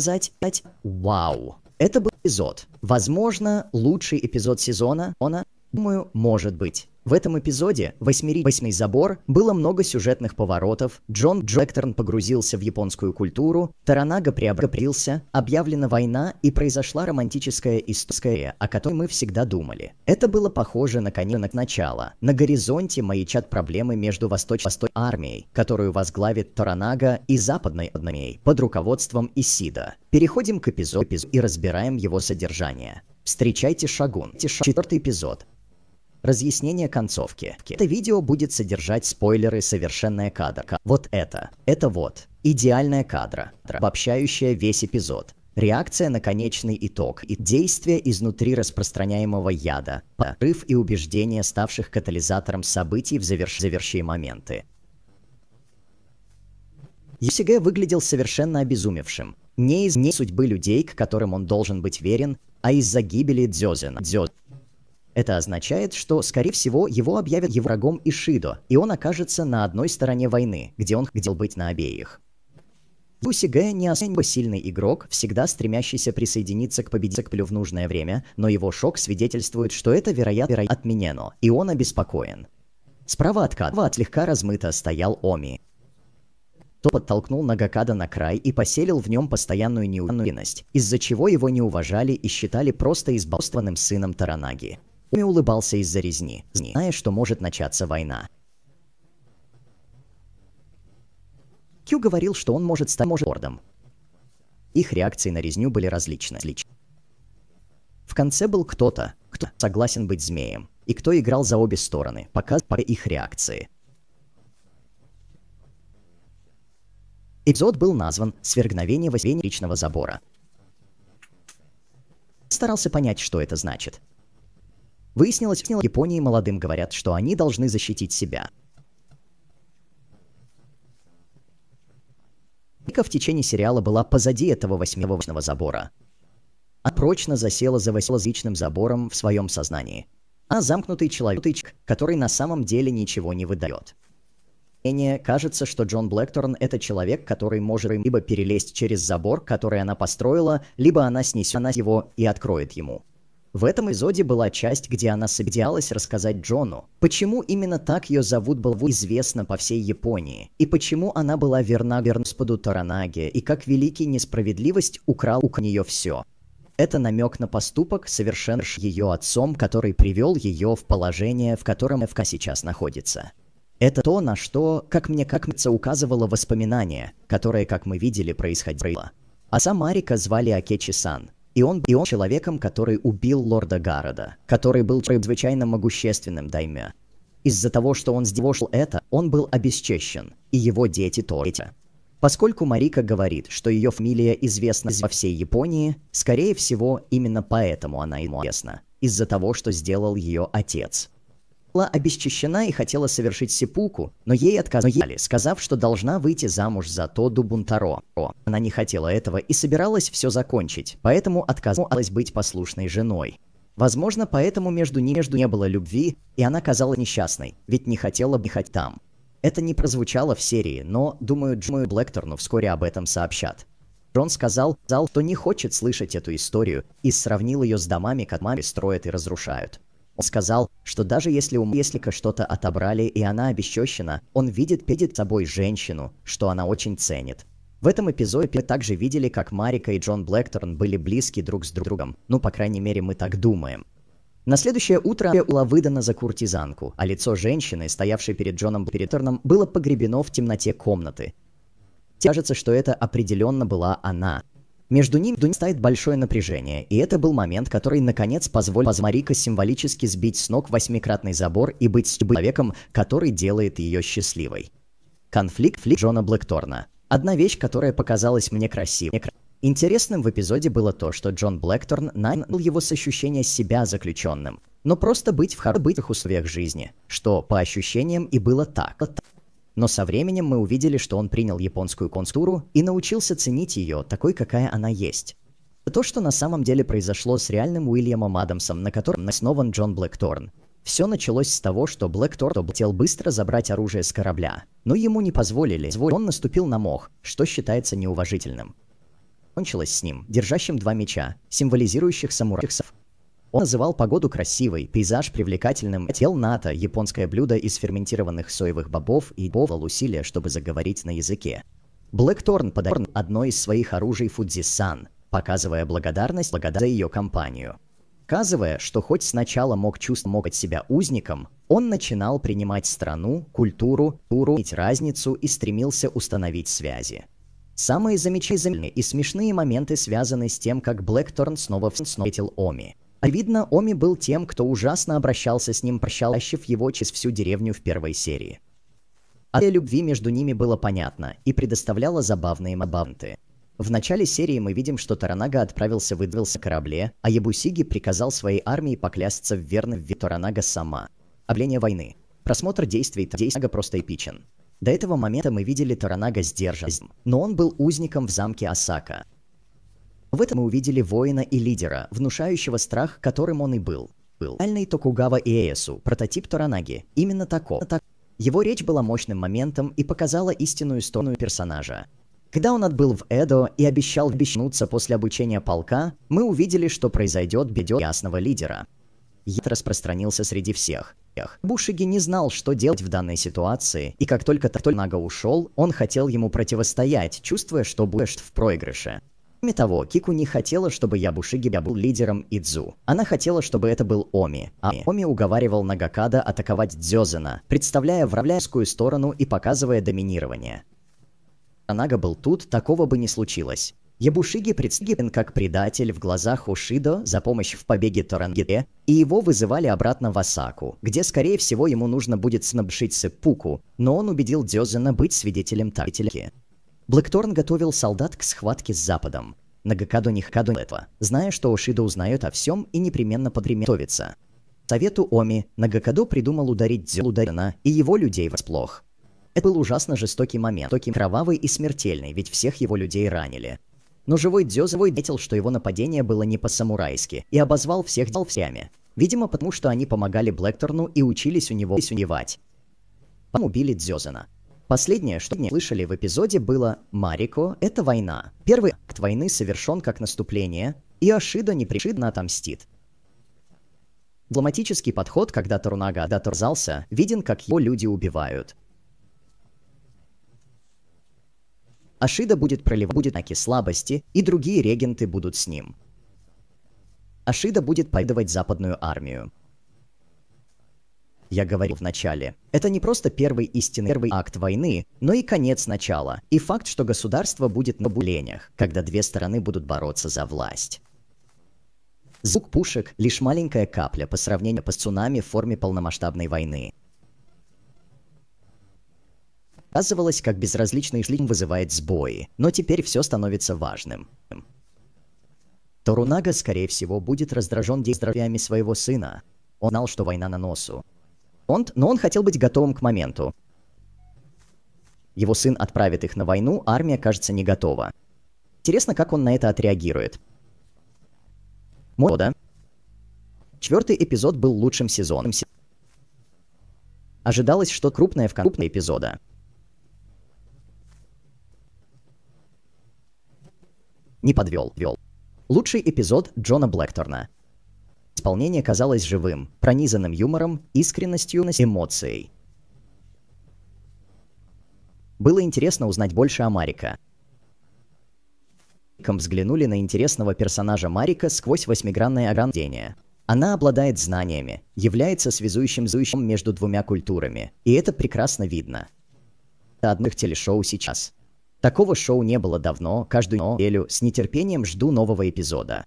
сказать «Вау». Это был эпизод. Возможно, лучший эпизод сезона. Она, думаю, может быть. В этом эпизоде «Восьмеричный забор» было много сюжетных поворотов, Джон Джектерн погрузился в японскую культуру, Таранага приобрелся. объявлена война и произошла романтическая история, о которой мы всегда думали. Это было похоже на конец начала. На горизонте маячат проблемы между восточной армией, которую возглавит Таранага, и западной армией под руководством Исида. Переходим к эпизоду и разбираем его содержание. Встречайте Шагун. Четвертый эпизод. Разъяснение концовки. Это видео будет содержать спойлеры совершенная кадра. Вот это. Это вот. Идеальная кадра, обобщающая весь эпизод. Реакция на конечный итог и действие изнутри распространяемого яда, порыв и убеждение, ставших катализатором событий в заверш... завершие моменты. Юсиге выглядел совершенно обезумевшим. Не из не судьбы людей, к которым он должен быть верен, а из-за гибели Дзёзена. Дзё... Это означает, что, скорее всего, его объявят его врагом Ишидо, и он окажется на одной стороне войны, где он хотел быть на обеих. Гуси Гэ не особо сильный игрок, всегда стремящийся присоединиться к победе, победителю в нужное время, но его шок свидетельствует, что это, вероятно, вероятно отменено, и он обеспокоен. Справа от Кадва слегка размыто стоял Оми. То подтолкнул Нагакада на край и поселил в нем постоянную неуверенность, из-за чего его не уважали и считали просто избалствованным сыном Таранаги и улыбался из-за резни, зная, что может начаться война. Кью говорил, что он может стать мордом. Их реакции на резню были различны. В конце был кто-то, кто согласен быть змеем, и кто играл за обе стороны, пока по их реакции. Эпизод был назван «Свергновение восьмеричного забора». Старался понять, что это значит – Выяснилось, в Японии молодым говорят, что они должны защитить себя. Ника в течение сериала была позади этого восьмивочного забора. Она прочно засела за восьмиличным забором в своем сознании. а замкнутый человек, который на самом деле ничего не выдает. Мне кажется, что Джон Блэкторн — это человек, который может либо перелезть через забор, который она построила, либо она снесет его и откроет ему. В этом эпизоде была часть, где она собиралась рассказать Джону, почему именно так ее зовут был известно по всей Японии, и почему она была верна Бернспаду Таранаге, и как великий несправедливость украл у нее все. Это намек на поступок, совершенный ее отцом, который привел ее в положение, в котором ФК сейчас находится. Это то, на что, как мне как кажется, указывало воспоминание, которое, как мы видели, происходило. А Отца Марика звали Акечи-сан, и он был человеком, который убил лорда Гарода, который был чрезвычайно могущественным дайме. Из-за того, что он сделал это, он был обесчещен, и его дети тоже. Поскольку Марика говорит, что ее фамилия известна во всей Японии, скорее всего, именно поэтому она ему известна, из-за того, что сделал ее отец – была обесчищена и хотела совершить сипуку, но ей отказали, сказав, что должна выйти замуж за Тоду Бунтаро. Она не хотела этого и собиралась все закончить, поэтому отказалась быть послушной женой. Возможно, поэтому между ними между не было любви, и она казалась несчастной, ведь не хотела бы хоть там. Это не прозвучало в серии, но, думаю, Джиму Блэкторну вскоре об этом сообщат. Джон сказал, что не хочет слышать эту историю, и сравнил ее с домами, которые строят и разрушают. Сказал, что даже если у Меслика что-то отобрали и она обесчещена, он видит перед собой женщину, что она очень ценит. В этом эпизоде мы также видели, как Марика и Джон Блэкторн были близки друг с другом, ну, по крайней мере, мы так думаем. На следующее утро была выдана за куртизанку, а лицо женщины, стоявшей перед Джоном Блэкторном, было погребено в темноте комнаты. Кажется, что это определенно была она. Между ними стоит большое напряжение, и это был момент, который наконец позволил Азмарика символически сбить с ног восьмикратный забор и быть человеком, который делает ее счастливой. Конфликт Флик Джона Блэкторна. Одна вещь, которая показалась мне красивой. Интересным в эпизоде было то, что Джон Блэкторн нанял его с ощущения себя заключенным, но просто быть в хороших условиях жизни, что, по ощущениям, и было так. Но со временем мы увидели, что он принял японскую констуру и научился ценить ее такой, какая она есть. То, что на самом деле произошло с реальным Уильямом Адамсом, на котором основан Джон Блэкторн. Все началось с того, что Блэкторн хотел быстро забрать оружие с корабля, но ему не позволили. Он наступил на мох, что считается неуважительным. Кончилось с ним, держащим два меча, символизирующих самурайцев, он называл погоду красивой, пейзаж привлекательным, тел НАТО, японское блюдо из ферментированных соевых бобов и бовал усилия, чтобы заговорить на языке. Блэкторн подарил одно из своих оружий Фудзисан, показывая благодарность за ее компанию. Показывая, что хоть сначала мог чувствовать себя узником, он начинал принимать страну, культуру, туру, разницу и стремился установить связи. Самые замечательные и смешные моменты связаны с тем, как Блэкторн снова встретил Оми. Видно, Оми был тем, кто ужасно обращался с ним, прощалащив его через всю деревню в первой серии. А любви между ними было понятно и предоставляло забавные мабанты. В начале серии мы видим, что Таранага отправился выдвился корабле, а Ябусиги приказал своей армии поклясться в верном Таранага сама. Обление войны. Просмотр действий Таранага просто эпичен. До этого момента мы видели Таранага сдержанным, но он был узником в замке Осака. В этом мы увидели воина и лидера, внушающего страх, которым он и был. Был. Реальный Токугава Иэсу, прототип Торанаги. Именно тако. Его речь была мощным моментом и показала истинную сторону персонажа. Когда он отбыл в Эдо и обещал обещнуться после обучения полка, мы увидели, что произойдет беде ясного лидера. Яд распространился среди всех. Бушиги не знал, что делать в данной ситуации, и как только Тартольнага ушел, он хотел ему противостоять, чувствуя, что Буэшт в проигрыше. Кроме того, Кику не хотела, чтобы Ябушиги был лидером Идзу. Она хотела, чтобы это был Оми, а Оми уговаривал Нагакада атаковать Дзёзена, представляя вравляйскую сторону и показывая доминирование. Анага был тут, такого бы не случилось. Ябушиги представлен как предатель в глазах Ушидо за помощь в побеге Торангите, и его вызывали обратно в Осаку, где, скорее всего, ему нужно будет снабшить Сеппуку, но он убедил Дзёзена быть свидетелем Тактилики. Блэкторн готовил солдат к схватке с Западом. Нагакадо не хакадо этого, зная, что Ошида узнает о всем и непременно подремятовится. Совету Оми Нагакадо придумал ударить Дзю Ударина и его людей врасплох. Это был ужасно жестокий момент, таким кровавый и смертельный, ведь всех его людей ранили. Но живой Дзё заметил, что его нападение было не по-самурайски, и обозвал всех дал всеми. Видимо, потому что они помогали Блэкторну и учились у него убивать. Потом убили Дзёзена. Последнее, что мы слышали в эпизоде, было «Марико — это война». Первый акт войны совершен как наступление, и Ашида не непришидно отомстит. Дипломатический подход, когда Тарунага доторзался, виден, как его люди убивают. Ашида будет проливать будет наки слабости, и другие регенты будут с ним. Ашида будет поведовать западную армию я говорил в начале. Это не просто первый истинный первый акт войны, но и конец начала, и факт, что государство будет на буленях, когда две стороны будут бороться за власть. Звук пушек – лишь маленькая капля по сравнению с цунами в форме полномасштабной войны. Оказывалось, как безразличный шлинг вызывает сбои, но теперь все становится важным. Торунага, скорее всего, будет раздражен действиями своего сына. Он знал, что война на носу, он, но он хотел быть готовым к моменту. Его сын отправит их на войну, армия, кажется, не готова. Интересно, как он на это отреагирует. Мода. Четвертый эпизод был лучшим сезоном. Ожидалось, что крупное в крупной эпизода. Не подвел. Вел. Лучший эпизод Джона Блэкторна. Исполнение казалось живым, пронизанным юмором, искренностью, эмоцией. Было интересно узнать больше о Марика. Ком Взглянули на интересного персонажа Марика сквозь восьмигранное ограждение. Она обладает знаниями, является связующим зующим между двумя культурами, и это прекрасно видно. Одних телешоу сейчас. Такого шоу не было давно, каждую неделю с нетерпением жду нового эпизода.